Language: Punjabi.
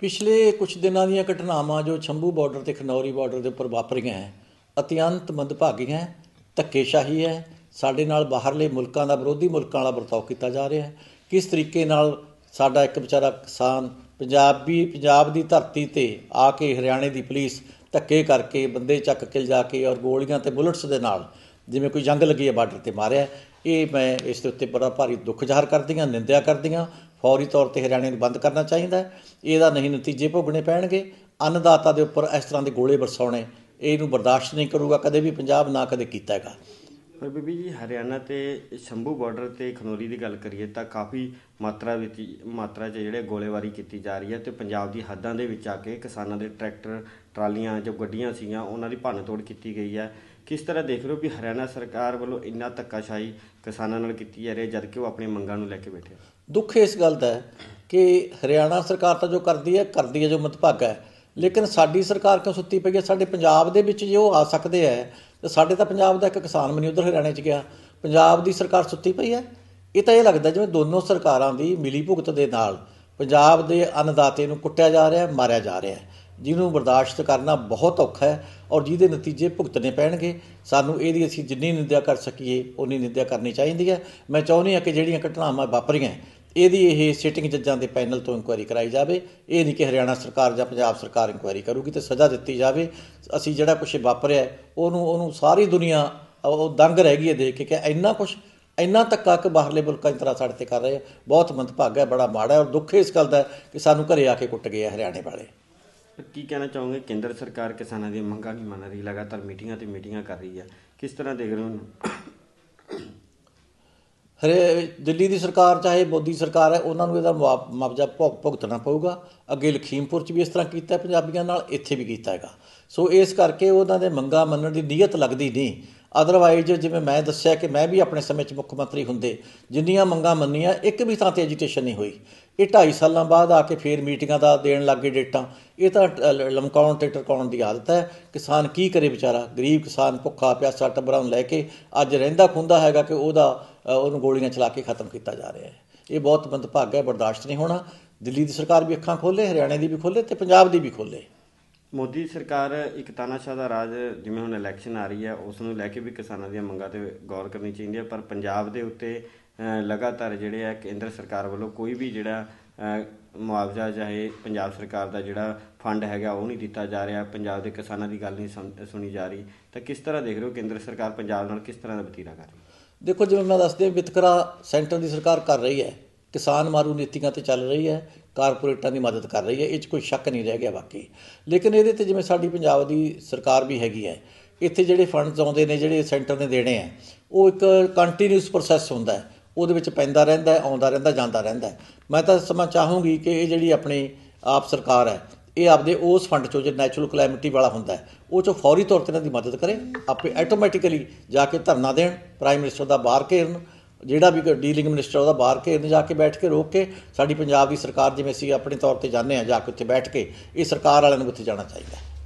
ਪਿਛਲੇ ਕੁਝ ਦਿਨਾਂ ਦੀਆਂ ਘਟਨਾਵਾਂ ਜੋ ਛੰਭੂ ਬਾਰਡਰ ਤੇ ਖਨੌਰੀ ਬਾਰਡਰ ਦੇ ਉੱਪਰ ਵਾਪਰੀਆਂ ਹਨ ਅਤਿਅੰਤ ਮੰਦਭਾਗੀਆਂ ਹੈ ਧੱਕੇਸ਼ਾਹੀ ਹੈ ਸਾਡੇ ਨਾਲ ਬਾਹਰਲੇ ਮੁਲਕਾਂ ਦਾ ਵਿਰੋਧੀ ਮੁਲਕਾਂ ਵਾਲਾ ਵਰਤਾਓ ਕੀਤਾ ਜਾ ਰਿਹਾ ਹੈ ਕਿਸ ਤਰੀਕੇ ਨਾਲ ਸਾਡਾ ਇੱਕ ਵਿਚਾਰਾ ਕਿਸਾਨ ਪੰਜਾਬੀ ਪੰਜਾਬ ਦੀ ਧਰਤੀ ਤੇ ਆ ਕੇ ਹਰਿਆਣੇ ਦੀ ਪੁਲਿਸ ਧੱਕੇ ਕਰਕੇ ਬੰਦੇ ਚੱਕ ਕੇ ਜਾ ਕੇ ਔਰ ਗੋਲੀਆਂ ਤੇ ਬੁਲਟਸ ਦੇ ਨਾਲ ਜਿਵੇਂ ਕੋਈ ਜੰਗ ਲੱਗੀ ਹੈ ਬਾਰਡਰ ਤੇ ਮਾਰਿਆ ਇਹ ਮੈਂ ਇਸ ਦੇ ਉੱਤੇ ਬੜਾ ਭਾਰੀ ਦੁੱਖ ਜ਼ਾਹਰ ਕਰਦੀਆਂ ਨਿੰਦਿਆ ਕਰਦੀਆਂ ਫੌਰੀ ਤੌਰ ਤੇ ਹਰਿਆਣੇ ਨੂੰ ਬੰਦ ਕਰਨਾ ਚਾਹੀਦਾ ਇਹਦਾ ਨਹੀਂ ਨਤੀਜੇ ਭੋਗਣੇ ਪੈਣਗੇ ਅੰਨਦਾਤਾ ਦੇ ਉੱਪਰ ਇਸ ਤਰ੍ਹਾਂ ਦੇ ਗੋਲੇ ਵਰਸਾਉਣੇ ਇਹ ਨੂੰ ਬਰਦਾਸ਼ਤ ਨਹੀਂ ਕਰੂਗਾ ਕਦੇ ਵੀ ਪੰਜਾਬ ਨਾ ਕਦੇ ਕੀਤਾ ਹੈਗਾ ਪਰ ਬੀਬੀ ਜੀ ਹਰਿਆਣਾ ਤੇ ਸ਼ੰਭੂ ਬਾਰਡਰ ਤੇ ਖਨੋਰੀ ਦੀ ਗੱਲ ਕਰੀਏ ਤਾਂ ਕਾਫੀ ਮਾਤਰਾ ਵਿੱਚ ਮਾਤਰਾ 'ਚ ਜਿਹੜੇ ਗੋਲੇਬਾਰੀ ਕੀਤੀ ਜਾ ਰਹੀ ਹੈ ਤੇ ਪੰਜਾਬ ਦੀ ਹੱਦਾਂ ਦੇ ਵਿੱਚ ਆ ਕੇ ਕਿਸਾਨਾਂ ਦੇ ਟਰੈਕਟਰ ਟਰਾਲੀਆਂ ਜੋ ਗੱਡੀਆਂ ਸੀਗੀਆਂ ਉਹਨਾਂ ਦੀ ਭੰਨਤੋੜ ਕੀਤੀ ਗਈ ਹੈ ਕਿਸ ਤਰ੍ਹਾਂ ਦੇਖ ਰਹੇ ਹੋ ਵੀ ਹਰਿਆਣਾ ਸਰਕਾਰ ਵੱਲੋਂ ਇੰਨਾ ਧੱਕਾਸ਼ਾਹੀ ਕਿਸਾਨਾਂ ਨਾਲ ਕੀਤੀ ਜਾ ਰਹੀ ਹੈ ਜਦਕਿ ਉਹ ਆਪਣੀਆਂ ਮੰਗਾਂ ਨੂੰ ਲੈ ਕੇ ਬੈਠੇ ਦੁੱਖ ਇਸ ਗੱਲ ਦਾ ਹੈ ਕਿ ਹਰਿਆਣਾ ਸਰਕਾਰ ਤਾਂ ਜੋ ਕਰਦੀ ਹੈ ਕਰਦੀ ਹੈ ਜੋ ਮਤਭਾਗ ਹੈ ਲੇਕਿਨ ਸਾਡੀ ਸਰਕਾਰ ਕਿਉਂ ਸੁੱਤੀ ਪਈ ਹੈ ਸਾਡੇ ਪੰਜਾਬ ਦੇ ਵਿੱਚ ਜੇ ਉਹ ਆ ਸਕਦੇ ਹੈ ਤੇ ਸਾਡੇ ਤਾਂ ਪੰਜਾਬ ਦਾ ਇੱਕ ਕਿਸਾਨ ਮਨੀ ਉਧਰ ਹਰਿਆਣੇ 'ਚ ਗਿਆ ਪੰਜਾਬ ਦੀ ਸਰਕਾਰ ਸੁੱਤੀ ਪਈ ਹੈ ਇਹ ਤਾਂ ਇਹ ਲੱਗਦਾ ਜਿਵੇਂ ਦੋਨੋਂ ਸਰਕਾਰਾਂ ਦੀ ਮਿਲੀ ਭੁਗਤ ਦੇ ਨਾਲ ਪੰਜਾਬ ਦੇ ਅੰਨਦਾਤੇ ਨੂੰ ਕੁੱਟਿਆ ਜਾ ਰਿਹਾ ਹੈ ਮਾਰਿਆ ਜਾ ਰਿਹਾ ਹੈ ਜਿਹਨੂੰ ਬਰਦਾਸ਼ਤ ਕਰਨਾ ਬਹੁਤ ਔਖਾ ਹੈ ਔਰ ਜਿਹਦੇ ਨਤੀਜੇ ਭੁਗਤਨੇ ਪੈਣਗੇ ਸਾਨੂੰ ਇਹਦੀ ਅਸੀਂ ਜਿੰਨੀ ਨਿੰਦਿਆ ਕਰ ਸਕੀਏ ਉਨੀ ਨਿੰਦਿਆ ਕਰਨੀ ਚਾਹੀਦੀ ਹੈ ਮੈਂ ਚਾਹੁੰਦੀ ਹਾਂ ਕਿ ਜਿਹੜੀਆਂ ਘਟਨਾਵਾਂ ਵਾਪਰੀਆਂ ਇਹਦੀ ਇਹ ਸਿਟਿੰਗ ਜੱਜਾਂ ਦੇ ਪੈਨਲ ਤੋਂ ਇਨਕੁਆਇਰੀ ਕਰਾਈ ਜਾਵੇ ਇਹ ਨਹੀਂ ਕਿ ਹਰਿਆਣਾ ਸਰਕਾਰ ਜਾਂ ਪੰਜਾਬ ਸਰਕਾਰ ਇਨਕੁਆਇਰੀ ਕਰੂਗੀ ਤੇ ਸਜ਼ਾ ਦਿੱਤੀ ਜਾਵੇ ਅਸੀਂ ਜਿਹੜਾ ਕੁਝ ਵਾਪਰਿਆ ਉਹਨੂੰ ਉਹਨੂੰ ਸਾਰੀ ਦੁਨੀਆ ਉਹ ਦੰਗ ਰਹਿ ਗਈ ਹੈ ਦੇਖ ਕੇ ਕਿ ਇੰਨਾ ਕੁਝ ਇੰਨਾ ਤੱਕਾ ਕਿ ਬਾਹਰਲੇ ਮੁਲਕਾਂ ਦੀ ਤਰ੍ਹਾਂ ਸਾਡੇ ਤੇ ਕਰ ਰਹੇ ਆ ਬਹੁਤ ਭਾਗਾ ਬੜਾ ਮਾੜਾ ਹੈ ਔਰ ਦੁੱਖ ਇਸ ਗੱਲ ਦਾ ਕਿ ਸਾਨੂੰ ਘਰੇ ਆ ਕੇ ਕੁੱਟ ਗਏ ਹਰਿਆਣੇ ਵਾਲੇ ਕੀ ਕਹਿਣਾ ਚਾਹੋਗੇ ਕੇਂਦਰ ਸਰਕਾਰ ਕਿਸਾਨਾਂ ਦੀਆਂ ਮੰਗਾਂ ਨਹੀਂ ਮੰਨ ਰਹੀ ਲਗਾਤਾਰ ਮੀਟਿੰਗਾਂ ਤੇ ਮੀਟਿੰਗਾਂ ਕਰ ਰਹੀ ਆ ਕਿਸ ਤਰ੍ਹਾਂ ਦੇਖ ਰਹੇ ਹੋ ਹਰੇ ਦਿੱਲੀ ਦੀ ਸਰਕਾਰ ਚਾਹੇ ਮੋਦੀ ਸਰਕਾਰ ਹੈ ਉਹਨਾਂ ਨੂੰ ਇਹਦਾ ਭੁਗ ਭੁਗਤਣਾ ਪਊਗਾ ਅੱਗੇ ਲਖੀਮਪੁਰ ਚ ਵੀ ਇਸ ਤਰ੍ਹਾਂ ਕੀਤਾ ਪੰਜਾਬੀਆਂ ਨਾਲ ਇੱਥੇ ਵੀ ਕੀਤਾ ਹੈਗਾ ਸੋ ਇਸ ਕਰਕੇ ਉਹਨਾਂ ਦੇ ਮੰਗਾ ਮੰਨਣ ਦੀ ਨੀਅਤ ਲੱਗਦੀ ਨਹੀਂ ਅਦਰਵਾਈਜ਼ ਜਿਵੇਂ ਮੈਂ ਦੱਸਿਆ ਕਿ ਮੈਂ ਵੀ ਆਪਣੇ ਸਮੇਂ 'ਚ ਮੁੱਖ ਮੰਤਰੀ ਹੁੰਦੇ ਜਿੰਨੀਆਂ ਮੰਗਾ ਮੰਨੀਆਂ ਇੱਕ ਵੀ ਥਾਂ ਤੇ ਐਜੀਟੇਸ਼ਨ ਨਹੀਂ ਹੋਈ ਇਹ 2.5 ਸਾਲਾਂ ਬਾਅਦ ਆ ਕੇ ਫੇਰ ਮੀਟਿੰਗਾਂ ਦਾ ਦੇਣ ਲੱਗੇ ਡੇਟਾਂ ਇਹ ਤਾਂ ਲਮਕਾਉਣ ਤੇ ਟਰਕਾਉਣ ਦੀ ਆਦਤ ਹੈ ਕਿਸਾਨ ਕੀ ਕਰੇ ਵਿਚਾਰਾ ਗਰੀਬ ਕਿਸਾਨ ਭੁੱਖਾ ਪਿਆਸਾ ਟਬਰਾਂ ਨੂੰ ਲੈ ਕੇ ਅੱਜ ਰਹਿੰਦਾ ਖੁੰਦਾ ਹੈਗਾ ਕਿ ਉਹਦਾ ਉਹਨੂੰ ਗੋਲੀਆਂ ਚਲਾ ਕੇ ਖਤਮ ਕੀਤਾ ਜਾ ਰਿਹਾ ਹੈ ਇਹ ਬਹੁਤ ਬੰਦ ਭਾਗ ਹੈ ਬਰਦਾਸ਼ਤ ਨਹੀਂ ਹੋਣਾ ਦਿੱਲੀ ਦੀ ਸਰਕਾਰ ਵੀ ਅੱਖਾਂ ਖੋਲੇ ਹਰਿਆਣੇ ਦੀ ਵੀ ਖੋਲੇ ਤੇ ਪੰਜਾਬ ਦੀ ਵੀ ਖੋਲੇ ਮੋਦੀ ਸਰਕਾਰ ਇੱਕ ਤਾਨਾਸ਼ਾਹ ਦਾ ਰਾਜ ਜਿਵੇਂ ਹੁਣ ਇਲੈਕਸ਼ਨ ਆ ਰਹੀ ਹੈ ਉਸ ਨੂੰ ਲੈ ਕੇ ਵੀ ਕਿਸਾਨਾਂ ਦੀਆਂ ਮੰਗਾਂ ਤੇ ਗੌਰ ਕਰਨੀ ਚਾਹੀਦੀ ਹੈ ਪਰ ਪੰਜਾਬ ਦੇ ਉੱਤੇ ਲਗਾਤਾਰ ਜਿਹੜੇ ਆ ਕੇਂਦਰ ਸਰਕਾਰ ਵੱਲੋਂ ਕੋਈ ਵੀ ਜਿਹੜਾ ਮੁਆਵਜ਼ਾ ਚਾਹੇ ਪੰਜਾਬ ਸਰਕਾਰ ਦਾ ਜਿਹੜਾ ਫੰਡ ਹੈਗਾ ਉਹ ਨਹੀਂ ਦਿੱਤਾ ਜਾ ਰਿਹਾ ਪੰਜਾਬ ਦੇ ਕਿਸਾਨਾਂ ਦੀ ਗੱਲ ਨਹੀਂ ਸੁਣੀ ਜਾ ਰਹੀ ਤਾਂ ਕਿਸ ਤਰ੍ਹਾਂ ਦੇਖ ਰਹੇ ਹੋ ਕੇਂਦਰ ਸਰਕਾਰ ਪੰਜਾਬ ਨਾਲ ਕਿਸ ਤਰ੍ਹਾਂ ਦਾ ਵਤੀਰਾ ਕਰ ਰਹੀ ਹੈ ਦੇਖੋ ਜਿਵੇਂ ਮੈਂ ਦੱਸਦੇ ਵਿਤਕਰਾ ਸੈਂਟਰ ਦੀ ਸਰਕਾਰ ਕਰ ਰਹੀ ਹੈ ਕਿਸਾਨ ਮਾਰੂ ਨੀਤੀਆਂ ਤੇ ਚੱਲ ਰਹੀ ਹੈ ਕਾਰਪੋਰੇਟਾਂ ਦੀ ਮਦਦ ਕਰ ਰਹੀ ਹੈ ਇਹ 'ਚ ਕੋਈ ਸ਼ੱਕ ਨਹੀਂ ਰਹਿ ਗਿਆ ਬਾਕੀ ਲੇਕਿਨ ਇਹਦੇ ਤੇ ਜਿਵੇਂ ਸਾਡੀ ਪੰਜਾਬ ਦੀ ਸਰਕਾਰ ਵੀ ਹੈਗੀ ਹੈ ਇੱਥੇ ਜਿਹੜੇ ਫੰਡਸ ਆਉਂਦੇ ਨੇ ਜਿਹੜੇ ਸੈਂਟਰ ਨੇ ਦੇਣੇ ਆ ਉਹ ਇੱਕ ਕੰਟੀਨਿਊਸ ਪ੍ਰੋਸੈਸ ਹੁੰਦਾ ਹੈ ਉਹਦੇ ਵਿੱਚ ਪੈਂਦਾ ਰਹਿੰਦਾ ਹੈ ਆਉਂਦਾ ਰਹਿੰਦਾ ਜਾਂਦਾ ਰਹਿੰਦਾ ਮੈਂ ਤਾਂ ਸਮਾਂ ਚਾਹੂੰਗੀ ਕਿ ਇਹ ਜਿਹੜੀ ਆਪਣੀ ਆਪ ਸਰਕਾਰ ਹੈ ਇਹ ਆਪਦੇ ਉਸ ਫੰਡ ਚੋਂ ਜੋ ਨੈਚੁਰਲ ਕਲੈਮਿਟੀ ਵਾਲਾ ਹੁੰਦਾ ਹੈ ਉਹ ਚੋਂ ਫੌਰੀ ਤੌਰ ਤੇ ਇਹਨਾਂ ਦੀ ਮਦਦ ਕਰੇ ਆਪੇ ਆਟੋਮੈਟਿਕਲੀ ਜਾ ਕੇ ਧਰਨਾ ਦੇਣ ਪ੍ਰਾਈਮ ਮਿਨਿਸਟਰ ਦਾ ਬਾਹਰ ਘੇਰਨ ਜਿਹੜਾ ਵੀ ਡੀਲਿੰਗ ਮਿਨਿਸਟਰ ਉਹਦਾ ਬਾਹਰ ਕੇ ਜਾ ਕੇ ਬੈਠ ਕੇ ਰੋਕ ਕੇ ਸਾਡੀ ਪੰਜਾਬ ਦੀ ਸਰਕਾਰ ਜਿਵੇਂ ਸੀ ਆਪਣੇ ਤੌਰ ਤੇ ਜਾਣੇ ਆ ਜਾ ਕੇ ਉੱਥੇ ਬੈਠ ਕੇ ਇਹ ਸਰਕਾਰ ਵਾਲਿਆਂ ਨੂੰ ਉੱਥੇ ਜਾਣਾ ਚਾਹੀਦਾ